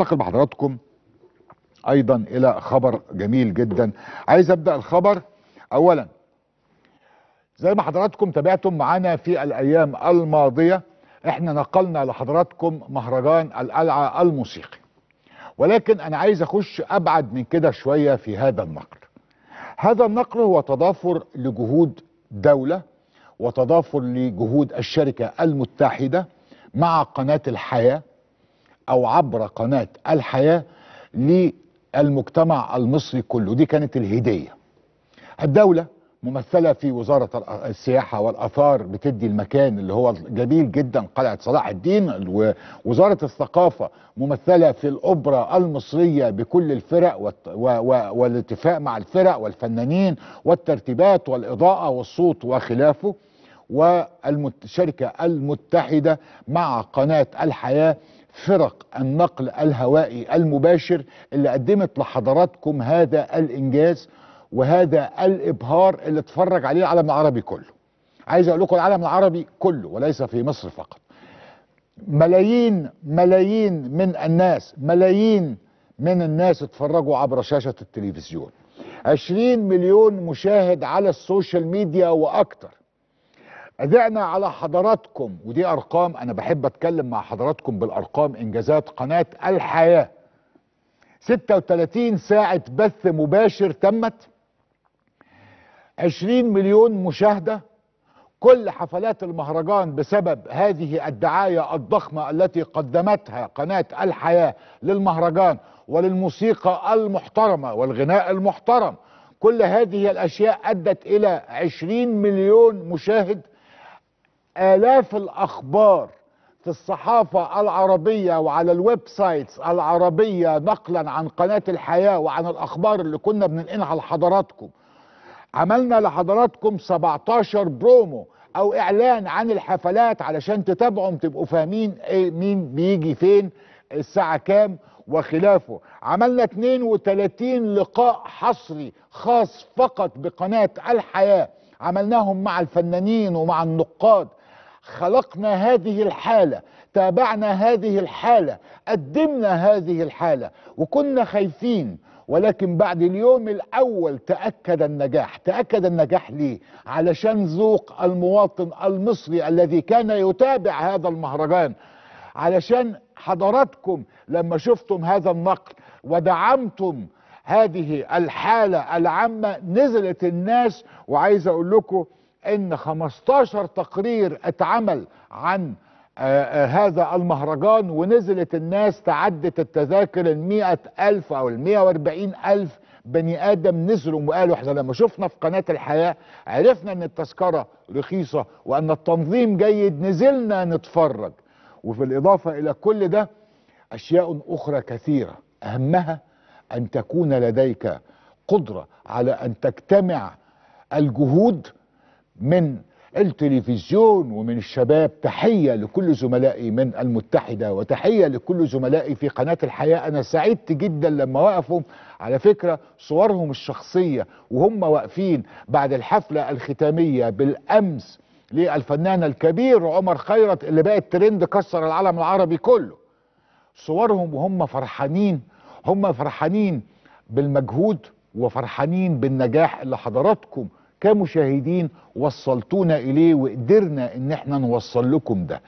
انتقل بحضراتكم ايضا الى خبر جميل جدا عايز ابدا الخبر اولا زي ما حضراتكم تابعتم معانا في الايام الماضيه احنا نقلنا لحضراتكم مهرجان القلعه الموسيقي ولكن انا عايز اخش ابعد من كده شويه في هذا النقل هذا النقل هو تضافر لجهود دوله وتضافر لجهود الشركه المتحده مع قناه الحياه او عبر قناه الحياه للمجتمع المصري كله دي كانت الهديه الدوله ممثله في وزاره السياحه والاثار بتدي المكان اللي هو جميل جدا قلعه صلاح الدين ووزاره الثقافه ممثله في الاوبرا المصريه بكل الفرق والاتفاق مع الفرق والفنانين والترتيبات والاضاءه والصوت وخلافه والشركة المتحدة مع قناة الحياة فرق النقل الهوائي المباشر اللي قدمت لحضراتكم هذا الإنجاز وهذا الإبهار اللي اتفرج عليه العالم العربي كله عايز أقول لكم العالم العربي كله وليس في مصر فقط ملايين ملايين من الناس ملايين من الناس اتفرجوا عبر شاشة التلفزيون 20 مليون مشاهد على السوشيال ميديا وأكتر أذعنا على حضراتكم ودي أرقام أنا بحب أتكلم مع حضراتكم بالأرقام إنجازات قناة الحياة 36 ساعة بث مباشر تمت 20 مليون مشاهدة كل حفلات المهرجان بسبب هذه الدعاية الضخمة التي قدمتها قناة الحياة للمهرجان وللموسيقى المحترمة والغناء المحترم كل هذه الأشياء أدت إلى 20 مليون مشاهد آلاف الأخبار في الصحافة العربية وعلى الويب سايتس العربية نقلا عن قناة الحياة وعن الأخبار اللي كنا بننقلها لحضراتكم عملنا لحضراتكم 17 برومو أو إعلان عن الحفلات علشان تتابعهم تبقوا فاهمين إيه مين بيجي فين الساعة كام وخلافه عملنا 32 لقاء حصري خاص فقط بقناة الحياة عملناهم مع الفنانين ومع النقاد خلقنا هذه الحالة تابعنا هذه الحالة قدمنا هذه الحالة وكنا خايفين ولكن بعد اليوم الأول تأكد النجاح تأكد النجاح ليه علشان ذوق المواطن المصري الذي كان يتابع هذا المهرجان علشان حضراتكم لما شفتم هذا النقل ودعمتم هذه الحالة العامة نزلت الناس وعايز أقول لكم ان 15 تقرير اتعمل عن آه، آه، هذا المهرجان ونزلت الناس تعدت التذاكر المئة ألف أو المئة واربعين ألف بني آدم نزلوا وقالوا احنا لما شفنا في قناة الحياة عرفنا ان التذكرة رخيصة وان التنظيم جيد نزلنا نتفرج وفي الإضافة إلى كل ده أشياء أخرى كثيرة أهمها أن تكون لديك قدرة على أن تجتمع الجهود من التلفزيون ومن الشباب تحية لكل زملائي من المتحدة وتحية لكل زملائي في قناة الحياة أنا سعدت جدا لما وقفوا على فكرة صورهم الشخصية وهم واقفين بعد الحفلة الختامية بالأمس للفنان الكبير عمر خيرت اللي بقت ترند كسر العالم العربي كله صورهم وهم فرحانين هم فرحانين بالمجهود وفرحانين بالنجاح اللي حضراتكم كمشاهدين وصلتونا إليه وقدرنا إن احنا نوصل لكم ده